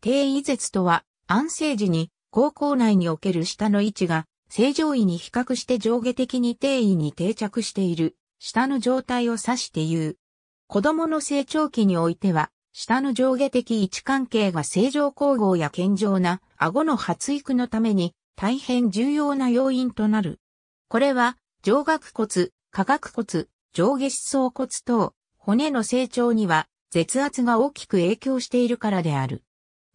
低位絶とは、安静時に、高校内における下の位置が、正常位に比較して上下的に定位に定着している、下の状態を指して言う。子供の成長期においては、下の上下的位置関係が正常光合や健常な顎の発育のために大変重要な要因となる。これは、上顎骨、下顎骨、上下思想骨等、骨の成長には、絶圧が大きく影響しているからである。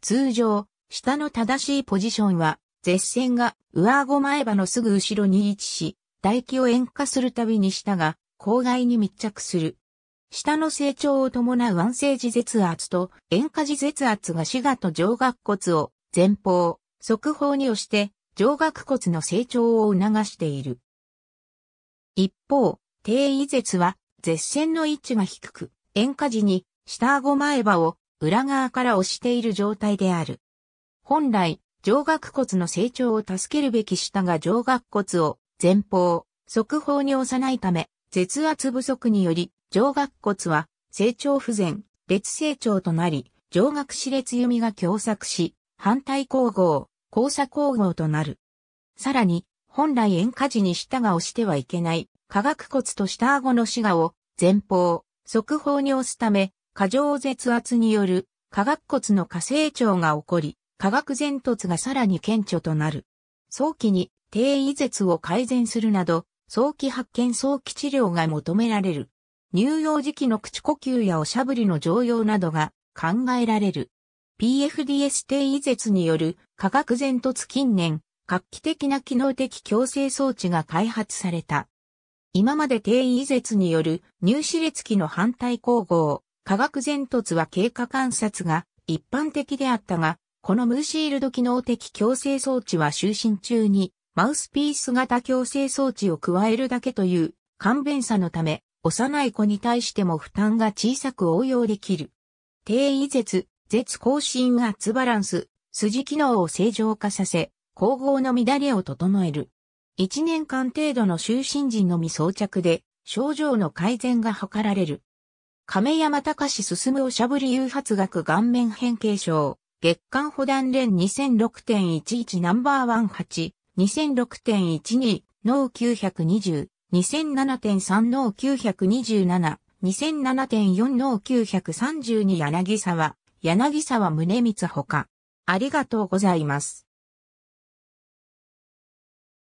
通常、下の正しいポジションは、舌線が上顎前歯のすぐ後ろに位置し、唾液を塩化するたびに舌が口外に密着する。舌の成長を伴う安静時絶圧と塩化時絶圧が歯牙と上顎骨を前方、側方に押して上顎骨の成長を促している。一方、低位舌は絶線の位置が低く、塩化時に下顎前歯を裏側から押している状態である。本来、上顎骨の成長を助けるべき下が上顎骨を前方、側方に押さないため、絶圧不足により、上顎骨は成長不全、列成長となり、上顎歯列弓が狭窄し、反対交合、交差交合となる。さらに、本来円下時に下が押してはいけない、下顎骨と下顎の下がを前方、側方に押すため、過剰絶圧による化学骨の過成長が起こり、化学前突がさらに顕著となる。早期に低位絶を改善するなど、早期発見早期治療が求められる。乳幼児期の口呼吸やおしゃぶりの常用などが考えられる。PFDS 低位絶による化学前突近年、画期的な機能的矯正装置が開発された。今まで低位絶による乳歯列期の反対光合、科学前突は経過観察が一般的であったが、このムーシールド機能的矯正装置は就寝中にマウスピース型矯正装置を加えるだけという勘弁さのため、幼い子に対しても負担が小さく応用できる。低位絶、絶更新圧バランス、筋機能を正常化させ、光合の乱れを整える。1年間程度の就寝時のみ装着で、症状の改善が図られる。亀山隆進おしゃぶり誘発学顔面変形症、月間保断連2006.11ナンバーワン8 2006.12、脳920、2007.3脳927、2007.4脳932柳沢、柳沢宗光ほか。ありがとうございます。